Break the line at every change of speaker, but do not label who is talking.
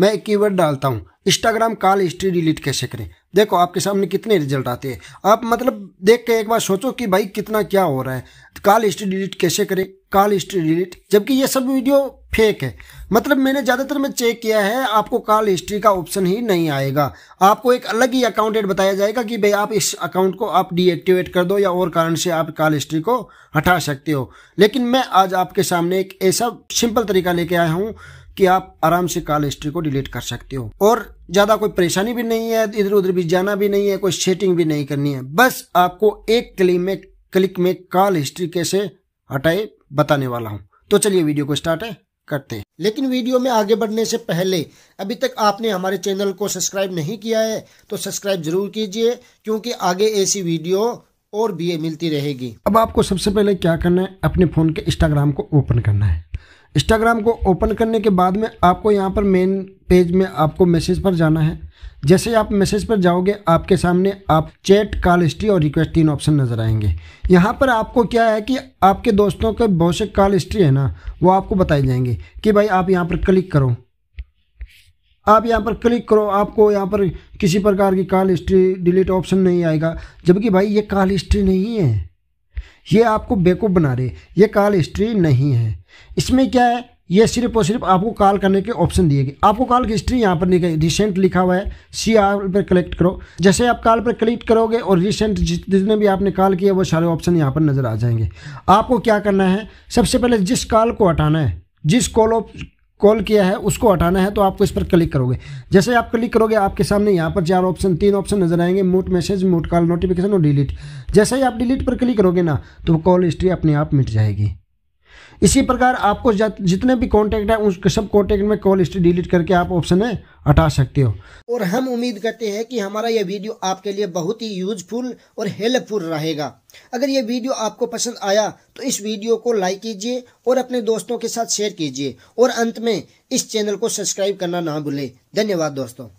मैं एक कीवर्ड डालता हूँ इंस्टाग्राम कॉल हिस्ट्री डिलीट कैसे करें देखो आपके सामने कितने रिजल्ट आते हैं आप मतलब देख के एक बार सोचो कि भाई कितना क्या हो रहा है कॉल हिस्ट्री डिलीट कैसे करें कॉल हिस्ट्री डिलीट जबकि ये सब वीडियो फेक है मतलब मैंने ज़्यादातर में चेक किया है आपको कॉल हिस्ट्री का ऑप्शन ही नहीं आएगा आपको एक अलग ही अकाउंटेड बताया जाएगा कि भाई आप इस अकाउंट को आप डीएक्टिवेट कर दो या और कारण से आप कॉल हिस्ट्री को हटा सकते हो लेकिन मैं आज आपके सामने एक ऐसा सिंपल तरीका लेके आया हूँ कि आप आराम से कॉल हिस्ट्री को डिलीट कर सकते हो और ज्यादा कोई परेशानी भी नहीं है इधर उधर भी जाना भी नहीं है कोई सेटिंग भी नहीं करनी है बस आपको एक क्लिक में क्लिक में कॉल हिस्ट्री कैसे हटाए बताने वाला हूँ तो चलिए वीडियो को स्टार्ट है करते हैं लेकिन वीडियो में आगे बढ़ने से पहले अभी तक आपने हमारे चैनल को सब्सक्राइब नहीं किया है तो सब्सक्राइब जरूर कीजिए क्योंकि आगे ऐसी वीडियो और भी मिलती रहेगी अब आपको सबसे पहले क्या करना है अपने फोन के इंस्टाग्राम को ओपन करना है इंस्टाग्राम को ओपन करने के बाद में आपको यहाँ पर मेन पेज में आपको मैसेज पर जाना है जैसे आप मैसेज पर जाओगे आपके सामने आप चैट कॉल हिस्ट्री और रिक्वेस्ट तीन ऑप्शन नज़र आएंगे यहाँ पर आपको क्या है कि आपके दोस्तों के बहुत से कॉल हिस्ट्री है ना वो आपको बताई जाएंगे कि भाई आप यहाँ पर क्लिक करो आप यहाँ पर क्लिक करो आपको यहाँ पर किसी प्रकार की कॉल हिस्ट्री डिलीट ऑप्शन नहीं आएगा जबकि भाई ये कॉल हिस्ट्री नहीं है ये आपको बेवकूफ़ बना रहे ये कॉल हिस्ट्री नहीं है इसमें क्या है ये सिर्फ और सिर्फ आपको कॉल करने के ऑप्शन दिए गए आपको कॉल की हिस्ट्री यहाँ पर नहीं गई रिसेंट लिखा हुआ है सी आर पर कलेक्ट करो जैसे आप कॉल पर कलेक्ट करोगे और रिसेंट जितने भी आपने कॉल किया वो सारे ऑप्शन यहाँ पर नज़र आ जाएंगे आपको क्या करना है सबसे पहले जिस कॉल को हटाना है जिस कॉल ऑफ कॉल किया है उसको हटाना है तो आपको इस पर क्लिक करोगे जैसे आप क्लिक करोगे आपके सामने यहाँ पर चार ऑप्शन तीन ऑप्शन नजर आएंगे mute message mute call notification और डिलीट जैसे ही आप डिलीट पर क्लिक करोगे ना तो कॉल हिस्ट्री अपने आप मिट जाएगी इसी प्रकार आपको जितने भी कॉन्टैक्ट हैं उस सब कॉन्टैक्ट में कॉल हिस्ट्री डिलीट करके आप ऑप्शन है हटा सकते हो
और हम उम्मीद करते हैं कि हमारा यह वीडियो आपके लिए बहुत ही यूजफुल और हेल्पफुल रहेगा अगर ये वीडियो आपको पसंद आया तो इस वीडियो को लाइक कीजिए और अपने दोस्तों के साथ शेयर कीजिए और अंत में इस चैनल को सब्सक्राइब करना ना भूलें धन्यवाद दोस्तों